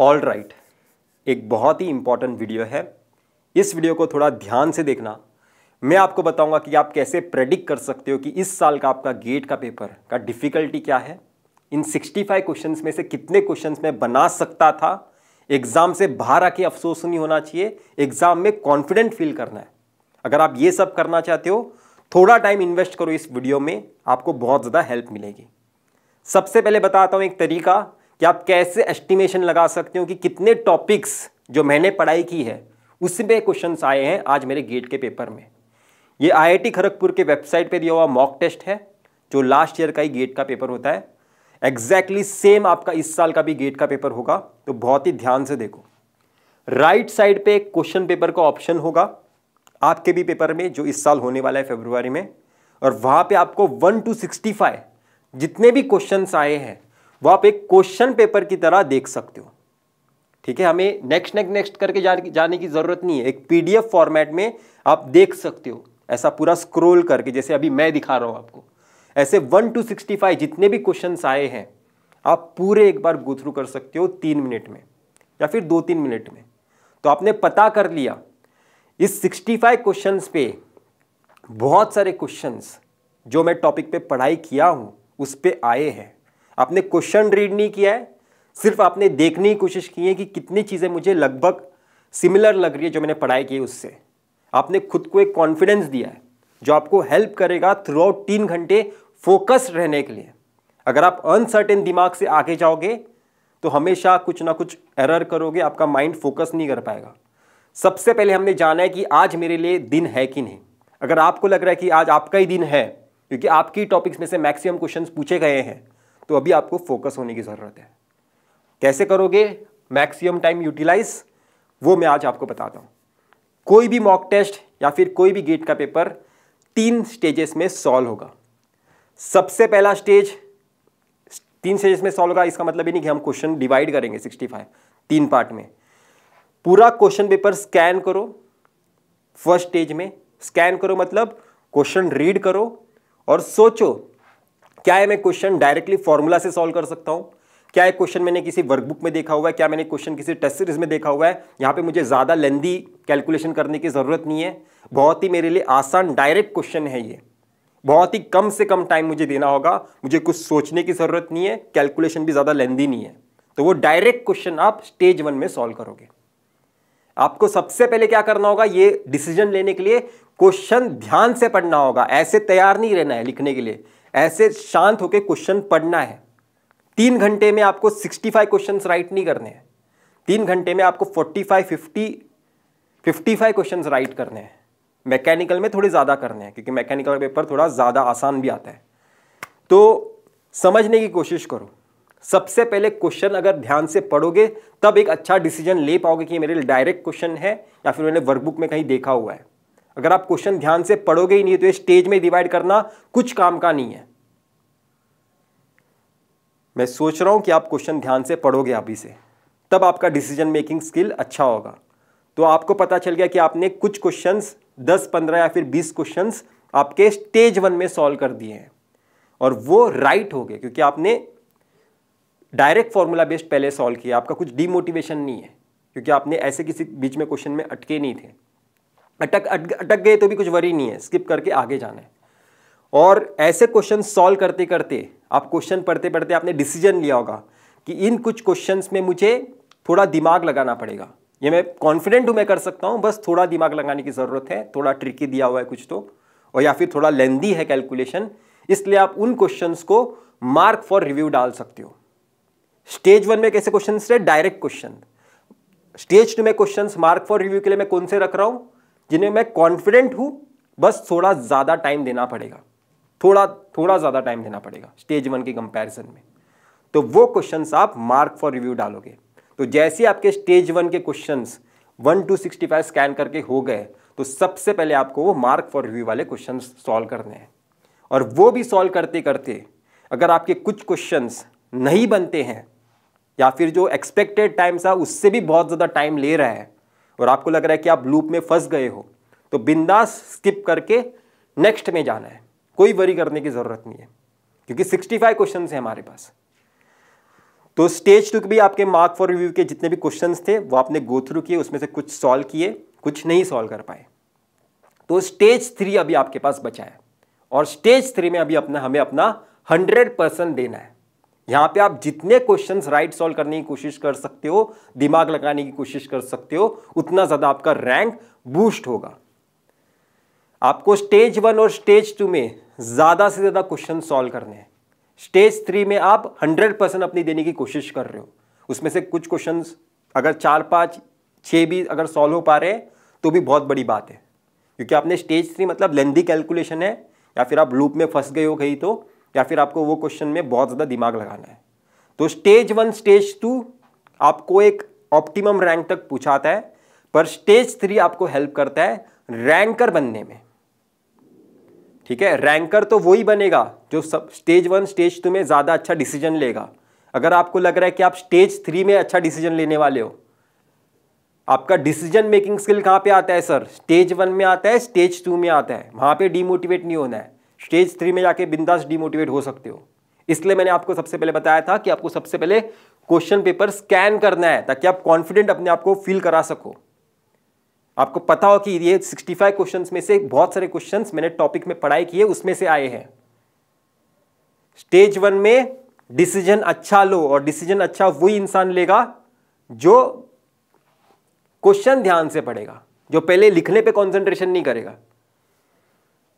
all right right, एक बहुत ही important video है इस वीडियो को थोड़ा ध्यान से देखना मैं आपको बताऊंगा कि आप कैसे प्रेडिक्ट कर सकते हो कि इस साल का आपका गेट का पेपर का डिफ़िकल्टी क्या है इन 65 क्वेश्चन में से कितने क्वेश्चन मैं बना सकता था एग्ज़ाम से बाहर आके अफसोस नहीं होना चाहिए एग्ज़ाम में कॉन्फिडेंट फील करना है अगर आप ये सब करना चाहते हो थोड़ा टाइम इन्वेस्ट करो इस वीडियो में आपको बहुत ज़्यादा हेल्प मिलेगी सबसे पहले बताता हूँ एक तरीका कि आप कैसे एस्टिमेशन लगा सकते हो कि कितने टॉपिक्स जो मैंने पढ़ाई की है उसमें क्वेश्चंस आए हैं आज मेरे गेट के पेपर में ये आईआईटी खड़गपुर के वेबसाइट पे दिया हुआ मॉक टेस्ट है जो लास्ट ईयर का ही गेट का पेपर होता है एग्जैक्टली exactly सेम आपका इस साल का भी गेट का पेपर होगा तो बहुत ही ध्यान से देखो राइट right साइड पे एक क्वेश्चन पेपर का ऑप्शन होगा आपके भी पेपर में जो इस साल होने वाला है फेब्रुवरी में और वहाँ पे आपको वन टू सिक्सटी फाइव जितने भी क्वेश्चंस आए हैं वो आप एक क्वेश्चन पेपर की तरह देख सकते हो ठीक है हमें नेक्स्ट नेक्स्ट नेक्स्ट करके जाने की ज़रूरत नहीं है एक पीडीएफ फॉर्मेट में आप देख सकते हो ऐसा पूरा स्क्रोल करके जैसे अभी मैं दिखा रहा हूँ आपको ऐसे वन टू सिक्सटी फाइव जितने भी क्वेश्चन आए हैं आप पूरे एक बार गोथ्रू कर सकते हो तीन मिनट में या फिर दो तीन मिनट में तो आपने पता कर लिया इस सिक्सटी फाइव क्वेश्चन पे बहुत सारे क्वेश्चन जो मैं टॉपिक पे पढ़ाई किया हूँ उस पर आए हैं आपने क्वेश्चन रीड नहीं किया है सिर्फ आपने देखने की कोशिश की है कि कितनी चीज़ें मुझे लगभग सिमिलर लग रही है जो मैंने पढ़ाई की है उससे आपने खुद को एक कॉन्फिडेंस दिया है जो आपको हेल्प करेगा थ्रू आउट तीन घंटे फोकस रहने के लिए अगर आप अनसर्टेन दिमाग से आगे जाओगे तो हमेशा कुछ ना कुछ एरर करोगे आपका माइंड फोकस नहीं कर पाएगा सबसे पहले हमने जाना है कि आज मेरे लिए दिन है कि नहीं अगर आपको लग रहा है कि आज आपका ही दिन है क्योंकि आपकी टॉपिक्स में से मैक्सिमम क्वेश्चंस पूछे गए हैं तो अभी आपको फोकस होने की ज़रूरत है कैसे करोगे मैक्सिमम टाइम यूटिलाइज वो मैं आज आपको बताता हूँ कोई भी मॉक टेस्ट या फिर कोई भी गेट का पेपर तीन स्टेजेस में सॉल्व होगा सबसे पहला स्टेज तीन स्टेजेस में सॉल्व होगा इसका मतलब ये नहीं कि हम क्वेश्चन डिवाइड करेंगे 65 तीन पार्ट में पूरा क्वेश्चन पेपर स्कैन करो फर्स्ट स्टेज में स्कैन करो मतलब क्वेश्चन रीड करो और सोचो क्या है मैं क्वेश्चन डायरेक्टली फॉर्मूला से सॉल्व कर सकता हूँ क्या एक क्वेश्चन मैंने किसी वर्कबुक में देखा हुआ है क्या मैंने क्वेश्चन किसी टेस्ट सीरीज में देखा हुआ है यहाँ पे मुझे ज़्यादा लेंदी कैलकुलेशन करने की ज़रूरत नहीं है बहुत ही मेरे लिए आसान डायरेक्ट क्वेश्चन है ये बहुत ही कम से कम टाइम मुझे देना होगा मुझे कुछ सोचने की ज़रूरत नहीं है कैलकुलेशन भी ज़्यादा लेंदी नहीं है तो वो डायरेक्ट क्वेश्चन आप स्टेज वन में सॉल्व करोगे आपको सबसे पहले क्या करना होगा ये डिसीजन लेने के लिए क्वेश्चन ध्यान से पढ़ना होगा ऐसे तैयार नहीं रहना है लिखने के लिए ऐसे शांत होकर क्वेश्चन पढ़ना है तीन घंटे में आपको 65 क्वेश्चन राइट नहीं करने हैं तीन घंटे में आपको 45, 50, 55 क्वेश्चन राइट करने हैं मैकेनिकल में थोड़े ज़्यादा करने हैं क्योंकि मैकेनिकल पेपर थोड़ा ज़्यादा आसान भी आता है तो समझने की कोशिश करो सबसे पहले क्वेश्चन अगर ध्यान से पढ़ोगे तब एक अच्छा डिसीजन ले पाओगे कि मेरे लिए डायरेक्ट क्वेश्चन है या फिर मैंने वर्कबुक में कहीं देखा हुआ है अगर आप क्वेश्चन ध्यान से पढ़ोगे ही नहीं तो ये स्टेज में डिवाइड करना कुछ काम का नहीं है मैं सोच रहा हूं कि आप क्वेश्चन ध्यान से पढ़ोगे अभी से तब आपका डिसीजन मेकिंग स्किल अच्छा होगा तो आपको पता चल गया कि आपने कुछ क्वेश्चंस 10, 15 या फिर 20 क्वेश्चंस आपके स्टेज वन में सॉल्व कर दिए हैं और वो राइट हो गए क्योंकि आपने डायरेक्ट फॉर्मूला बेस्ड पहले सॉल्व किया आपका कुछ डीमोटिवेशन नहीं है क्योंकि आपने ऐसे किसी बीच में क्वेश्चन में अटके नहीं थे अटक अटक गए तो भी कुछ वरी नहीं है स्किप करके आगे जाना है और ऐसे क्वेश्चन सॉल्व करते करते आप क्वेश्चन पढ़ते पढ़ते आपने डिसीजन लिया होगा कि इन कुछ क्वेश्चन में मुझे थोड़ा दिमाग लगाना पड़ेगा ये मैं कॉन्फिडेंट हूँ मैं कर सकता हूँ बस थोड़ा दिमाग लगाने की ज़रूरत है थोड़ा ट्रिकी दिया हुआ है कुछ तो और या फिर थोड़ा लेंदी है कैलकुलेशन इसलिए आप उन क्वेश्चंस को मार्क फॉर रिव्यू डाल सकते हो स्टेज वन में कैसे क्वेश्चन थे डायरेक्ट क्वेश्चन स्टेज टू में क्वेश्चन मार्क फॉर रिव्यू के लिए मैं कौन से रख रहा हूँ जिन्हें मैं कॉन्फिडेंट हूँ बस थोड़ा ज़्यादा टाइम देना पड़ेगा थोड़ा थोड़ा ज़्यादा टाइम देना पड़ेगा स्टेज वन के कंपैरिजन में तो वो क्वेश्चंस आप मार्क फॉर रिव्यू डालोगे तो जैसे आपके स्टेज वन के questions one two sixty five scan करके हो गए तो सबसे पहले आपको वो मार्क फॉर रिव्यू वाले क्वेश्चन सॉल्व करने हैं और वो भी सॉल्व करते करते अगर आपके कुछ क्वेश्चन नहीं बनते हैं या फिर जो एक्सपेक्टेड टाइम था उससे भी बहुत ज़्यादा टाइम ले रहा है और आपको लग रहा है कि आप लूप में फंस गए हो तो बिंदास स्किप करके नेक्स्ट में जाना है कोई वरी करने की ज़रूरत नहीं है क्योंकि 65 क्वेश्चन है हमारे पास तो स्टेज टू के भी आपके मार्क फॉर रिव्यू के जितने भी क्वेश्चन थे वो आपने गो थ्रू किए उसमें से कुछ सॉल्व किए कुछ नहीं सॉल्व कर पाए तो स्टेज थ्री अभी आपके पास बचा है और स्टेज थ्री में अभी अपना हमें अपना हंड्रेड परसेंट देना है यहाँ पे आप जितने क्वेश्चन राइट सॉल्व करने की कोशिश कर सकते हो दिमाग लगाने की कोशिश कर सकते हो उतना ज़्यादा आपका रैंक बूस्ट होगा आपको स्टेज वन और स्टेज टू में ज़्यादा से ज़्यादा क्वेश्चन सॉल्व करने हैं स्टेज थ्री में आप हंड्रेड परसेंट अपनी देने की कोशिश कर रहे हो उसमें से कुछ क्वेश्चन अगर चार पाँच छः भी अगर सॉल्व हो पा रहे हैं तो भी बहुत बड़ी बात है क्योंकि आपने स्टेज थ्री मतलब लेंदी कैलकुलेशन है या फिर आप लूप में फंस गए हो कहीं तो या फिर आपको वो क्वेश्चन में बहुत ज़्यादा दिमाग लगाना है तो स्टेज वन स्टेज टू आपको एक ऑप्टिमम रैंक तक पूछाता है पर स्टेज थ्री आपको हेल्प करता है रैंकर बनने में ठीक है रैंकर तो वही बनेगा जो सब स्टेज वन स्टेज टू में ज़्यादा अच्छा डिसीजन लेगा अगर आपको लग रहा है कि आप स्टेज थ्री में अच्छा डिसीजन लेने वाले हो आपका डिसीजन मेकिंग स्किल कहां पे आता है सर स्टेज वन में आता है स्टेज टू में आता है वहां पे डीमोटिवेट नहीं होना है स्टेज थ्री में जाके बिंदास डीमोटिवेट हो सकते हो इसलिए मैंने आपको सबसे पहले बताया था कि आपको सबसे पहले क्वेश्चन पेपर स्कैन करना है ताकि आप कॉन्फिडेंट अपने आप को फील करा सको आपको पता हो कि ये 65 क्वेश्चन में से बहुत सारे क्वेश्चन मैंने टॉपिक में पढ़ाई किए उसमें से आए हैं स्टेज वन में डिसीजन अच्छा लो और डिसीजन अच्छा वही इंसान लेगा जो क्वेश्चन ध्यान से पढ़ेगा जो पहले लिखने पे कंसंट्रेशन नहीं करेगा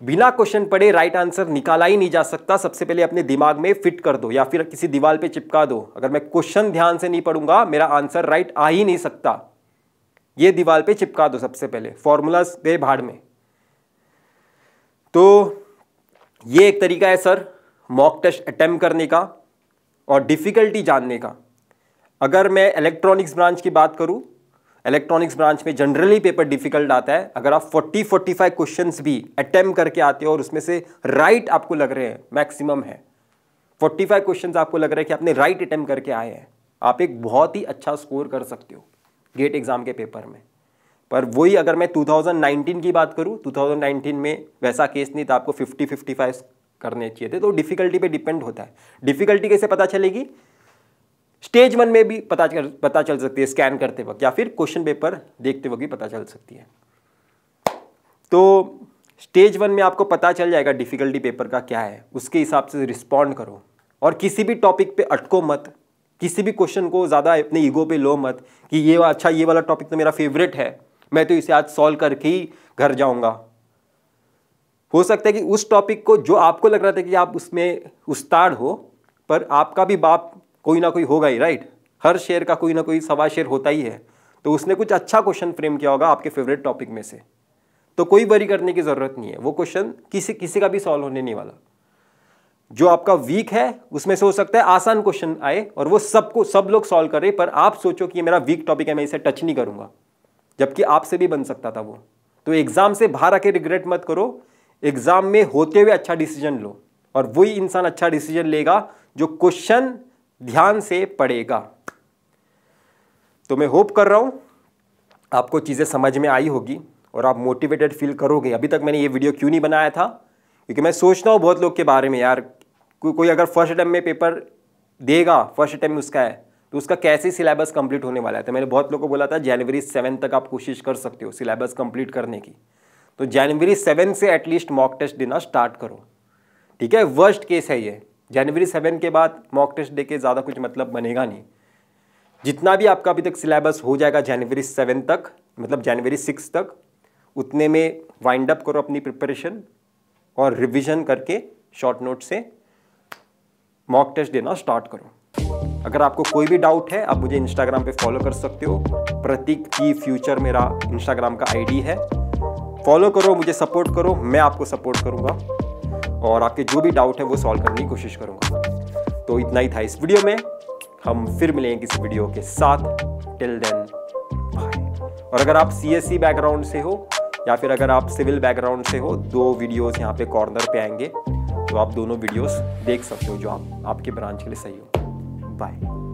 बिना क्वेश्चन पढ़े राइट आंसर निकाला ही नहीं जा सकता सबसे पहले अपने दिमाग में फिट कर दो या फिर किसी दीवार पे चिपका दो अगर मैं क्वेश्चन ध्यान से नहीं पढ़ूंगा मेरा आंसर राइट आ ही नहीं सकता ये दीवार पे चिपका दो सबसे पहले फॉर्मूलाज दे भाड़ में तो ये एक तरीका है सर मॉक टेस्ट अटैम्प करने का और डिफ़िकल्टी जानने का अगर मैं इलेक्ट्रॉनिक्स ब्रांच की बात करूँ इलेक्ट्रॉनिक्स ब्रांच में जनरली पेपर डिफिकल्ट आता है अगर आप 40 45 क्वेश्चंस भी अटेम्प्ट करके आते हो और उसमें से राइट आपको लग रहे हैं मैक्सिमम है 45 क्वेश्चन आपको लग रहे हैं कि आपने राइट अटेम्प्ट करके आए हैं आप एक बहुत ही अच्छा स्कोर कर सकते हो गेट एग्ज़ाम के पेपर में पर वही अगर मैं 2019 की बात करूँ 2019 में वैसा केस नहीं था आपको 50 55 करने चाहिए थे तो डिफ़िकल्टी पे डिपेंड होता है डिफ़िकल्टी कैसे पता चलेगी स्टेज वन में भी पता चल पता चल सकती है स्कैन करते वक्त या फिर क्वेश्चन पेपर देखते वक्त भी पता चल सकती है तो स्टेज वन में आपको पता चल जाएगा डिफ़िकल्टी पेपर का क्या है उसके हिसाब से रिस्पॉन्ड करो और किसी भी टॉपिक पे अटको मत किसी भी क्वेश्चन को ज़्यादा अपने ईगो पे लो मत कि ये अच्छा ये वाला टॉपिक तो मेरा फेवरेट है मैं तो इसे आज सॉल्व करके ही घर जाऊँगा हो सकता है कि उस टॉपिक को जो आपको लग रहा था कि आप उसमें उस्ताद हो पर आपका भी बाप कोई ना कोई होगा ही राइट हर शेयर का कोई ना कोई सवा शेयर होता ही है तो उसने कुछ अच्छा क्वेश्चन फ्रेम किया होगा आपके फेवरेट टॉपिक में से तो कोई बरी करने की ज़रूरत नहीं है वो क्वेश्चन किसी किसी का भी सॉल्व होने नहीं वाला जो आपका वीक है उसमें से हो सकता है आसान क्वेश्चन आए और वो सबको सब लोग सॉल्व करें पर आप सोचो कि ये मेरा वीक टॉपिक है मैं इसे टच नहीं करूंगा जबकि आपसे भी बन सकता था वो तो एग्ज़ाम से बाहर आके रिग्रेट मत करो एग्ज़ाम में होते हुए अच्छा डिसीजन लो और वही इंसान अच्छा डिसीजन लेगा जो क्वेश्चन ध्यान से पड़ेगा तो मैं होप कर रहा हूँ आपको चीज़ें समझ में आई होगी और आप मोटिवेटेड फील करोगे अभी तक मैंने ये वीडियो क्यों नहीं बनाया था क्योंकि मैं सोचता हूँ बहुत लोग के बारे में यार को, कोई अगर फर्स्ट अटैम्प में पेपर देगा फर्स्ट अटैम्प उसका है तो उसका कैसे सिलेबस कंप्लीट होने वाला है तो मैंने बहुत लोगों को बोला था जनवरी सेवन तक आप कोशिश कर सकते हो सिलेबस कंप्लीट करने की तो जनवरी सेवन से एटलीस्ट मॉक टेस्ट देना स्टार्ट करो ठीक है वर्स्ट केस है ये जनवरी सेवन के बाद मॉक टेस्ट दे के ज़्यादा कुछ मतलब बनेगा नहीं जितना भी आपका अभी तक सिलेबस हो जाएगा जनवरी सेवन तक मतलब जनवरी सिक्स तक उतने में वाइंड अप करो अपनी प्रिपरेशन और रिविजन करके शॉर्ट नोट से मॉक टेस्ट देना स्टार्ट करो अगर आपको कोई भी डाउट है आप मुझे इंस्टाग्राम पे फॉलो कर सकते हो प्रतीक की फ्यूचर मेरा इंस्टाग्राम का आईडी है फॉलो करो मुझे सपोर्ट करो मैं आपको सपोर्ट करूँगा और आपके जो भी डाउट है वो सॉल्व करने की कोशिश करूँगा तो इतना ही था इस वीडियो में हम फिर मिलेंगे किसी वीडियो के साथ टिल देन बाय और अगर आप सी बैकग्राउंड e से हो या फिर अगर आप सिविल बैकग्राउंड से हो दो वीडियोस यहाँ पे कॉर्नर पे आएंगे तो आप दोनों वीडियोस देख सकते हो जो आप आपके ब्रांच के लिए सही हो बाय